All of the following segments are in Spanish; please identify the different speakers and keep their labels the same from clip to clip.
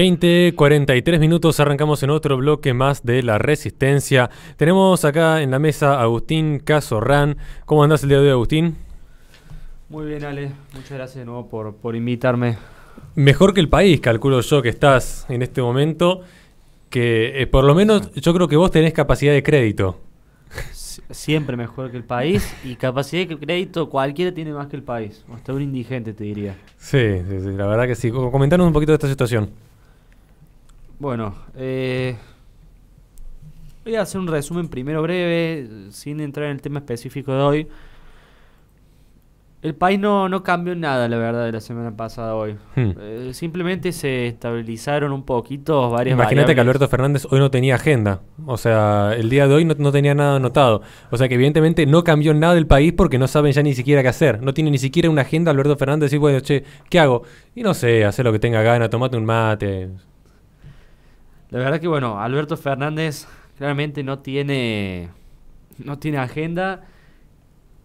Speaker 1: 20, 43 minutos, arrancamos en otro bloque más de la resistencia. Tenemos acá en la mesa a Agustín Casorran. ¿Cómo andás el día de hoy, Agustín? Muy bien, Ale. Muchas gracias de nuevo por, por invitarme. Mejor que el país, calculo yo, que estás en este momento. Que eh, por lo menos yo creo que vos tenés capacidad de crédito.
Speaker 2: Siempre mejor que el país y capacidad de crédito cualquiera tiene más que el país. Hasta un indigente te diría.
Speaker 1: Sí, sí la verdad que sí. Comentanos un poquito de esta situación.
Speaker 2: Bueno, eh, voy a hacer un resumen primero breve, sin entrar en el tema específico de hoy. El país no, no cambió nada, la verdad, de la semana pasada hoy. Hmm. Eh, simplemente se estabilizaron un poquito
Speaker 1: varias Imagínate que Alberto Fernández hoy no tenía agenda. O sea, el día de hoy no, tenía nada anotado. O sea que evidentemente no cambió nada el país porque no saben ya ni siquiera qué hacer. No tiene ni siquiera una agenda Alberto Fernández. Y bueno, che, ¿qué hago? Y no sé, hacer lo que tenga gana, tomate un mate,
Speaker 2: la verdad que bueno, Alberto Fernández claramente no tiene no tiene agenda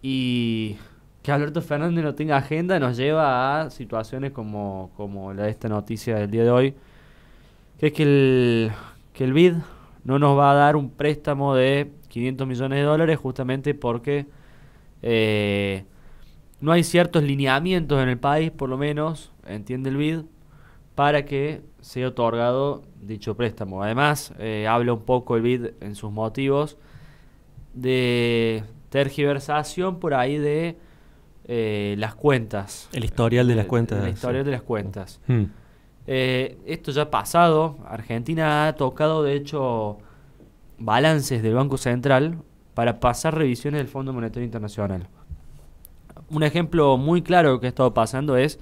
Speaker 2: y que Alberto Fernández no tenga agenda nos lleva a situaciones como, la de esta noticia del día de hoy, que es que el, que el BID no nos va a dar un préstamo de 500 millones de dólares justamente porque eh, no hay ciertos lineamientos en el país, por lo menos, entiende el BID, para que sea otorgado dicho préstamo. Además, eh, habla un poco el BID en sus motivos de tergiversación por ahí de eh, las cuentas. El historial de las cuentas. El historial de las cuentas. Mm. Mm. Eh, esto ya ha pasado. Argentina ha tocado, de hecho, balances del Banco Central para pasar revisiones del Fondo Monetario Internacional. Un ejemplo muy claro que ha estado pasando es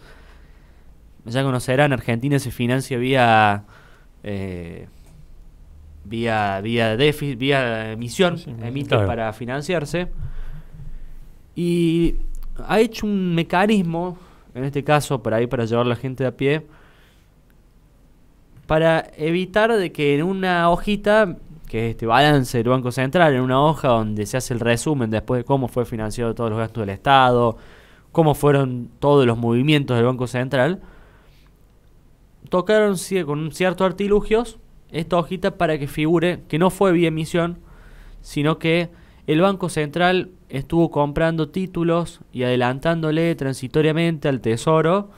Speaker 2: ya conocerán, Argentina se financia vía eh, vía vía déficit, vía emisión, emite para financiarse. Y ha hecho un mecanismo, en este caso, para ahí para llevar a la gente a pie, para evitar de que en una hojita, que es este balance del Banco Central, en una hoja donde se hace el resumen después de cómo fue financiado todos los gastos del Estado, cómo fueron todos los movimientos del Banco Central, tocaron con ciertos artilugios esta hojita para que figure que no fue vía emisión, sino que el Banco Central estuvo comprando títulos y adelantándole transitoriamente al Tesoro,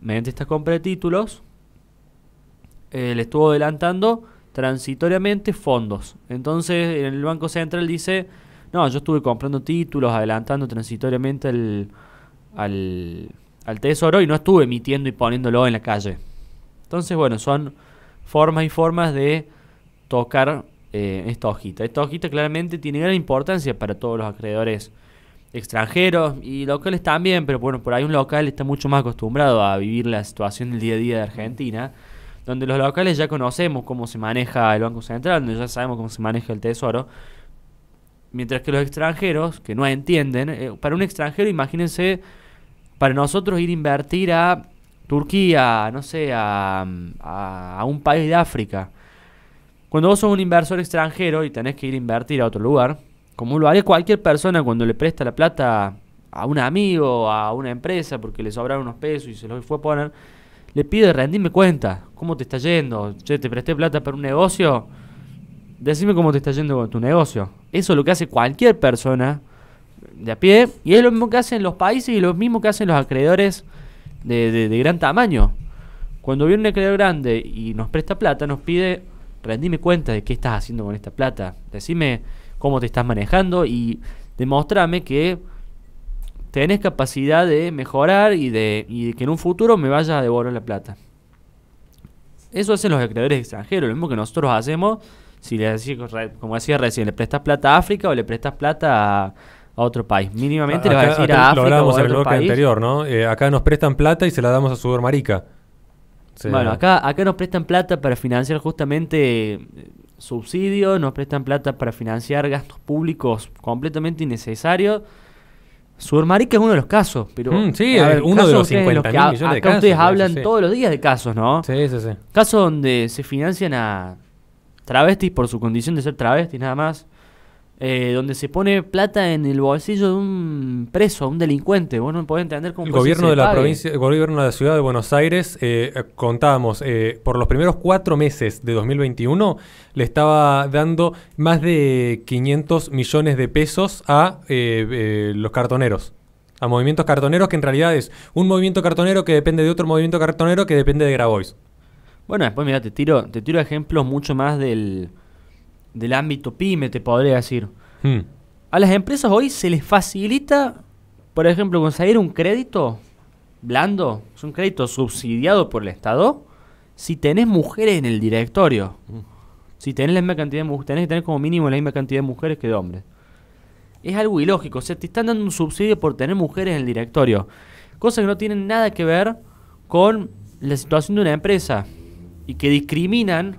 Speaker 2: mediante esta compra de títulos, eh, le estuvo adelantando transitoriamente fondos. Entonces el Banco Central dice, no, yo estuve comprando títulos, adelantando transitoriamente al, al Tesoro y no estuve emitiendo y poniéndolo en la calle. Entonces, bueno, son formas y formas de tocar eh, esta hojita. Esta hojita claramente tiene gran importancia para todos los acreedores extranjeros y locales también, pero bueno, por ahí un local está mucho más acostumbrado a vivir la situación del día a día de Argentina, donde los locales ya conocemos cómo se maneja el Banco Central, donde ya sabemos cómo se maneja el Tesoro, mientras que los extranjeros, que no entienden, eh, para un extranjero imagínense, para nosotros ir a invertir a Turquía, no sé, a, un país de África. Cuando vos sos un inversor extranjero y tenés que ir a invertir a otro lugar, como lo haría cualquier persona cuando le presta la plata a un amigo, a una empresa, porque le sobraron unos pesos y se los fue a poner, le pide rendirme cuenta, cómo te está yendo, che, te presté plata para un negocio, decime cómo te está yendo con tu negocio. Eso es lo que hace cualquier persona de a pie y es lo mismo que hacen los países y lo mismo que hacen los acreedores de, gran tamaño. Cuando viene un acreedor grande y nos presta plata, nos pide, rendime cuenta de qué estás haciendo con esta plata. Decime cómo te estás manejando y demostrame que tenés capacidad de mejorar y de, que en un futuro me vayas a devolver la plata. Eso hacen los acreedores extranjeros, lo mismo que nosotros hacemos. Si le como decía recién, le prestas plata a África o le prestas
Speaker 1: plata a, a otro país. Mínimamente le va a decir a África. Lo hablábamos en el bloque país. anterior, ¿no? Eh, acá nos prestan plata y se la damos a Sudamérica. Marica. Bueno, acá, acá nos prestan plata para financiar
Speaker 2: justamente eh, subsidios, nos prestan plata para financiar gastos públicos completamente innecesarios. Marica es uno de los casos, pero. Mm, sí, uno de los 50 millones acá casos. ustedes hablan todos los días de casos, ¿no? Sí, sí, sí. Casos donde se financian a travestis por su condición de ser travestis, nada más. Eh, donde se pone plata en el bolsillo de un preso, un delincuente. Bueno, no entender cómo el gobierno de la provincia,
Speaker 1: El gobierno de la ciudad de Buenos Aires, eh, contábamos, eh, por los primeros cuatro meses de 2021 le estaba dando más de 500 millones de pesos a los cartoneros a movimientos cartoneros que en realidad es un movimiento cartonero que depende de otro movimiento cartonero que depende de Grabois. Bueno, después mira, tiro, te tiro
Speaker 2: ejemplos mucho más del, del ámbito pyme, te podría decir. Hmm. A las empresas hoy se les facilita, por ejemplo, conseguir un crédito blando, es un crédito subsidiado por el Estado, si tenés mujeres en el directorio. Hmm. Si tenés la misma cantidad de mujeres, tenés que tener como mínimo la misma cantidad de mujeres que de hombres. Es algo ilógico, o sea, te están dando un subsidio por tener mujeres en el directorio. Cosas que no tienen nada que ver con la situación de una empresa y que discriminan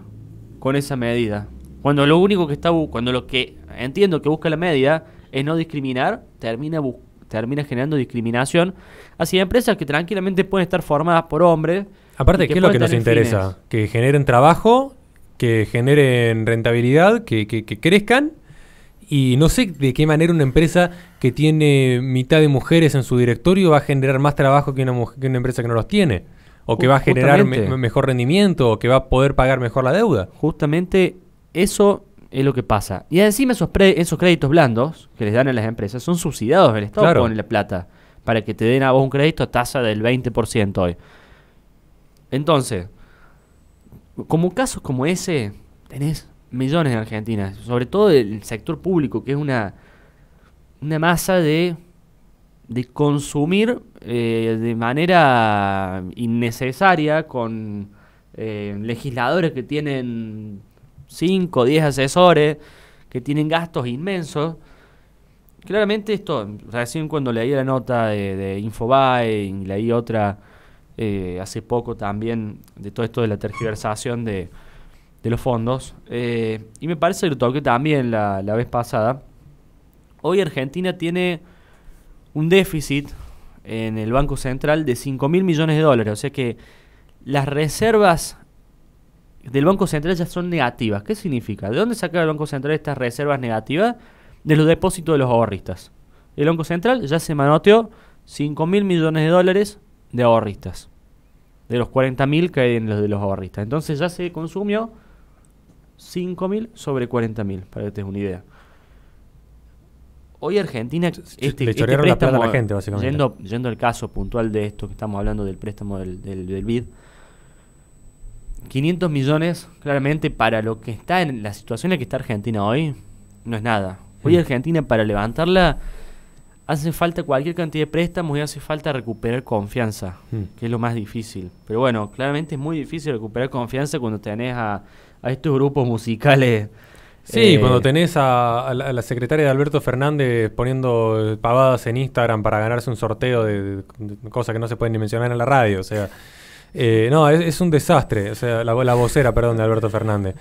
Speaker 2: con esa medida. Cuando lo único que está, cuando lo que entiendo que busca la media es no discriminar, termina, termina generando discriminación hacia empresas que tranquilamente pueden estar formadas por hombres. Aparte, ¿qué es lo que nos interesa?
Speaker 1: Que generen trabajo, que generen rentabilidad, que, crezcan y no sé de qué manera una empresa que tiene mitad de mujeres en su directorio va a generar más trabajo que una, empresa que no los tiene. O que va a generar mejor rendimiento, o que va a poder pagar mejor la deuda. Justamente eso es lo que pasa. Y encima esos, esos créditos blandos
Speaker 2: que les dan a las empresas son subsidiados. El Estado con la plata para que te den a vos un crédito a tasa del 20% hoy. Entonces, como casos como ese, tenés millones en Argentina, sobre todo del sector público, que es una, una masa de, consumir eh, de manera innecesaria con eh, legisladores que tienen 5 o 10 asesores que tienen gastos inmensos. Claramente esto, recién cuando leí la nota de, de Infobae leí otra eh, hace poco también de todo esto de la tergiversación de, los fondos, eh, y me parece que lo toqué también la, la vez pasada, hoy Argentina tiene un déficit en el Banco Central de 5 mil millones de dólares, o sea que las reservas del Banco Central ya son negativas. ¿Qué significa? ¿De dónde saca el Banco Central estas reservas negativas? De los depósitos de los ahorristas. El Banco Central ya se manoteó 5.000 mil millones de dólares de ahorristas. De los 40.000 que hay en los de los ahorristas. Entonces ya se consumió 5.000 sobre 40.000, para que te una idea. Hoy Argentina, Le básicamente. Yendo, al caso puntual de esto que estamos hablando del préstamo del, del BID, 500 millones, claramente, para lo que está en la situación en la que está Argentina hoy, no es nada. Hoy mm. Argentina, para levantarla, hace falta cualquier cantidad de préstamos y hace falta recuperar confianza, mm. que es lo más difícil. Pero bueno, claramente es muy difícil recuperar confianza cuando tenés a,
Speaker 1: estos grupos musicales. Sí, eh, cuando tenés a, la, secretaria de Alberto Fernández poniendo pavadas en Instagram para ganarse un sorteo de, cosas que no se pueden ni mencionar en la radio, o sea. Eh, no, es, un desastre, o sea, la, la, vocera, perdón, de Alberto Fernández.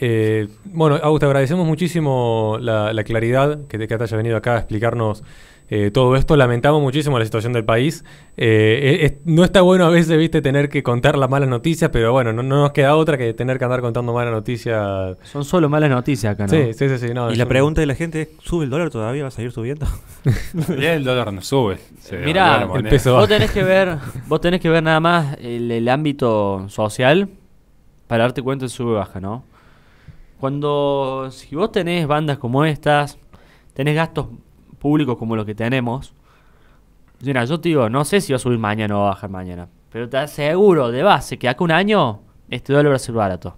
Speaker 1: Eh, bueno, Augusto, agradecemos muchísimo la, la claridad que te, que te haya venido acá a explicarnos eh, todo esto. Lamentamos muchísimo la situación del país. Eh, eh, no está bueno a veces, viste, tener que contar las malas noticias, pero bueno, no, nos queda otra que tener que andar contando malas noticias. Son solo malas noticias
Speaker 2: acá, ¿no? Sí, sí, sí. y la pregunta
Speaker 1: de la gente es, ¿sube el dólar todavía? ¿Va a seguir subiendo? el dólar no sube. Mirá, vos tenés que ver,
Speaker 2: vos tenés que ver nada más el, ámbito social para darte cuenta de sube-baja, ¿no? Cuando, si vos tenés bandas como estas, tenés gastos público como los que tenemos, yo te digo, no sé si va a subir mañana o va a bajar mañana, pero te aseguro de base que acá un año este dólar va a ser barato.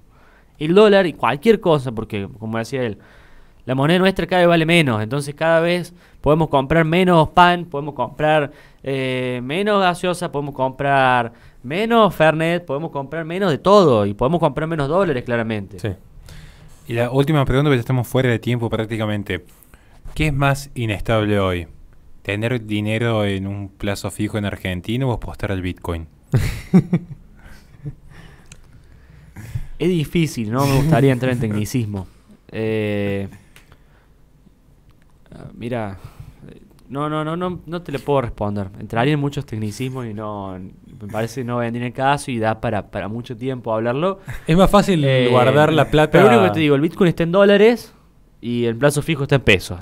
Speaker 2: El dólar y cualquier cosa, porque como decía él, la moneda nuestra cada vez vale menos, entonces cada vez podemos comprar menos pan, podemos comprar eh, menos gaseosa, podemos comprar menos Fernet, podemos comprar menos de todo y podemos comprar menos dólares claramente.
Speaker 1: Y la última pregunta, porque ya estamos fuera de tiempo prácticamente. ¿Qué es más inestable hoy? ¿Tener dinero en un plazo fijo en Argentina o apostar al Bitcoin?
Speaker 2: es difícil, no me gustaría entrar en tecnicismo. Eh, ah, mira, no, no, no, no, no te le puedo responder. Entraría en muchos tecnicismos y no, me parece que no vendría el caso y da para, mucho tiempo hablarlo. Es más fácil eh, guardar la plata. Pero lo único que te digo,
Speaker 1: el Bitcoin está en dólares,
Speaker 2: y el plazo fijo está en pesos.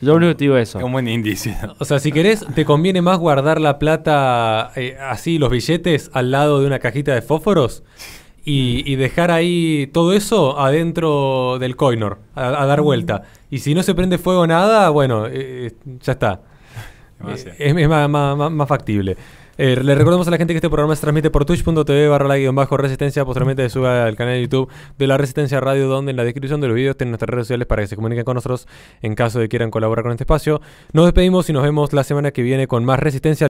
Speaker 2: Yo único
Speaker 1: que digo eso. Es un buen índice. O sea, si querés, te conviene más guardar la plata eh, así, los billetes, al lado de una cajita de fósforos y, dejar ahí todo eso adentro del coinor, a, dar vuelta. Y si no se prende fuego nada, bueno, eh, eh, ya está. es, más, más factible. Eh, le recordamos a la gente que este programa se transmite por twitch.tv barra la guión bajo resistencia. Posteriormente suba sube al canal de YouTube de la Resistencia Radio, donde en la descripción de los vídeos tienen nuestras redes sociales para que se comuniquen con nosotros en caso de quieran colaborar con este espacio. Nos despedimos y nos vemos la semana que viene con más resistencia.